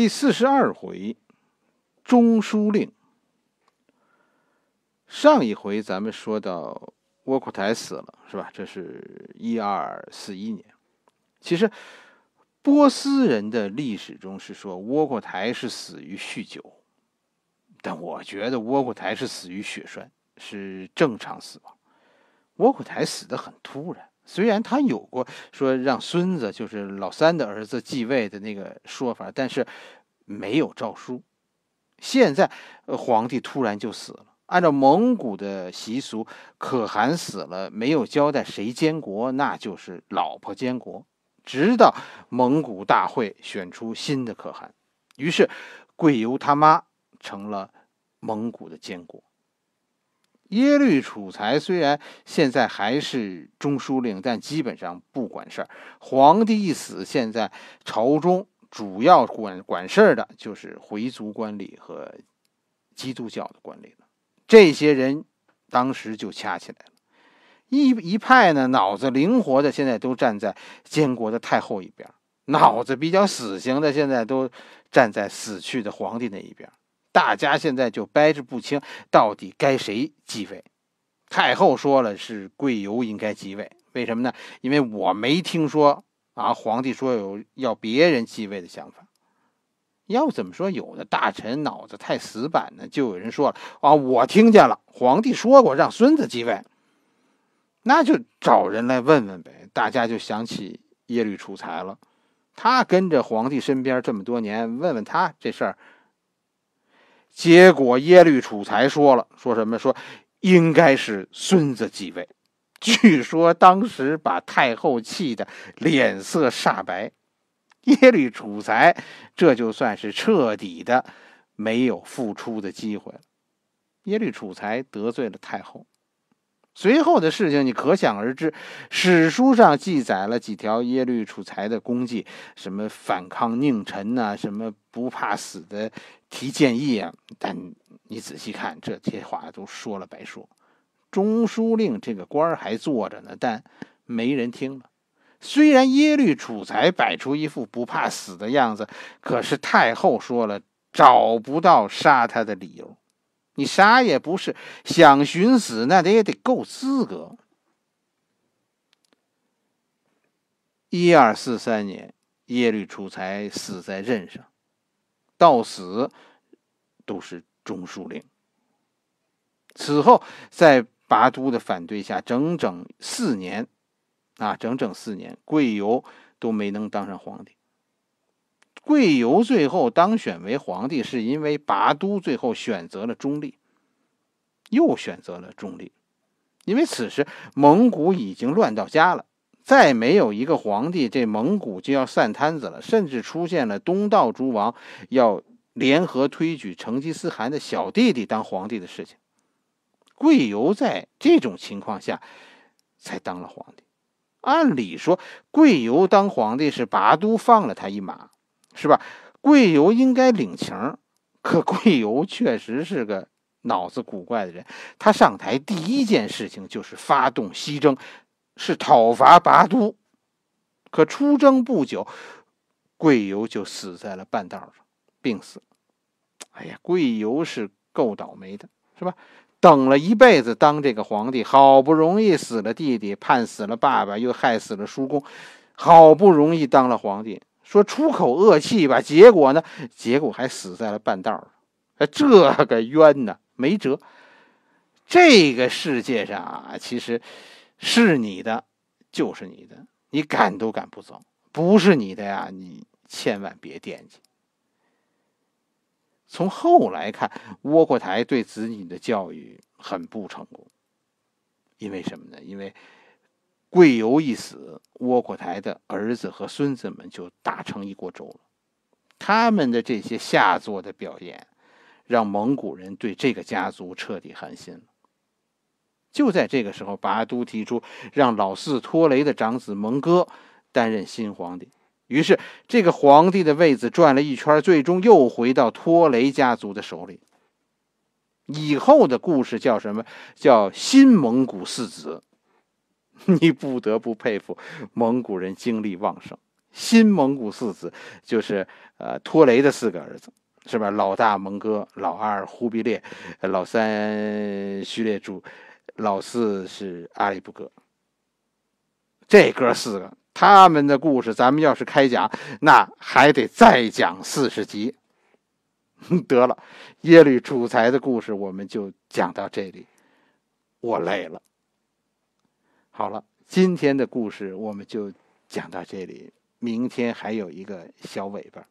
第四十二回，中书令。上一回咱们说到窝阔台死了，是吧？这是一二四一年。其实，波斯人的历史中是说窝阔台是死于酗酒，但我觉得窝阔台是死于血栓，是正常死亡。窝阔台死的很突然。虽然他有过说让孙子，就是老三的儿子继位的那个说法，但是没有诏书。现在皇帝突然就死了，按照蒙古的习俗，可汗死了没有交代谁监国，那就是老婆监国，直到蒙古大会选出新的可汗，于是贵由他妈成了蒙古的监国。耶律楚材虽然现在还是中书令，但基本上不管事儿。皇帝一死，现在朝中主要管管事儿的就是回族官吏和基督教的官吏了。这些人当时就掐起来了，一一派呢脑子灵活的，现在都站在监国的太后一边；脑子比较死型的，现在都站在死去的皇帝那一边。大家现在就掰扯不清，到底该谁继位？太后说了，是贵由应该继位。为什么呢？因为我没听说啊，皇帝说有要别人继位的想法。要不怎么说有的大臣脑子太死板呢？就有人说了啊，我听见了，皇帝说过让孙子继位。那就找人来问问呗。大家就想起耶律楚材了，他跟着皇帝身边这么多年，问问他这事儿。结果耶律楚材说了，说什么？说应该是孙子继位。据说当时把太后气得脸色煞白。耶律楚材这就算是彻底的没有复出的机会了。耶律楚材得罪了太后。随后的事情你可想而知，史书上记载了几条耶律楚材的功绩，什么反抗佞臣呐，什么不怕死的提建议啊。但你仔细看，这些话都说了白说，中书令这个官还坐着呢，但没人听了。虽然耶律楚材摆出一副不怕死的样子，可是太后说了，找不到杀他的理由。你啥也不是，想寻死那得也得够资格。一二四三年，耶律楚材死在任上，到死都是中书令。此后，在拔都的反对下，整整四年，啊，整整四年，贵由都没能当上皇帝。贵由最后当选为皇帝，是因为拔都最后选择了中立，又选择了中立，因为此时蒙古已经乱到家了，再没有一个皇帝，这蒙古就要散摊子了，甚至出现了东道诸王要联合推举成吉思汗的小弟弟当皇帝的事情。贵由在这种情况下才当了皇帝。按理说，贵由当皇帝是拔都放了他一马。是吧？贵由应该领情，可贵由确实是个脑子古怪的人。他上台第一件事情就是发动西征，是讨伐拔都。可出征不久，贵由就死在了半道上，病死。哎呀，贵由是够倒霉的，是吧？等了一辈子当这个皇帝，好不容易死了弟弟，判死了爸爸，又害死了叔公，好不容易当了皇帝。说出口恶气吧，结果呢？结果还死在了半道儿。这个冤呢？没辙。这个世界上啊，其实是你的，就是你的，你赶都赶不走。不是你的呀，你千万别惦记。从后来看，窝阔台对子女的教育很不成功，因为什么呢？因为。贵由一死，窝阔台的儿子和孙子们就打成一锅粥了。他们的这些下作的表演，让蒙古人对这个家族彻底寒心了。就在这个时候，拔都提出让老四托雷的长子蒙哥担任新皇帝。于是，这个皇帝的位子转了一圈，最终又回到托雷家族的手里。以后的故事叫什么？叫新蒙古四子。你不得不佩服蒙古人精力旺盛。新蒙古四子就是呃托雷的四个儿子，是吧？老大蒙哥，老二忽必烈，老三旭列柱，老四是阿里不哥。这哥四个他们的故事，咱们要是开讲，那还得再讲四十集。得了，耶律楚材的故事我们就讲到这里，我累了。好了，今天的故事我们就讲到这里。明天还有一个小尾巴。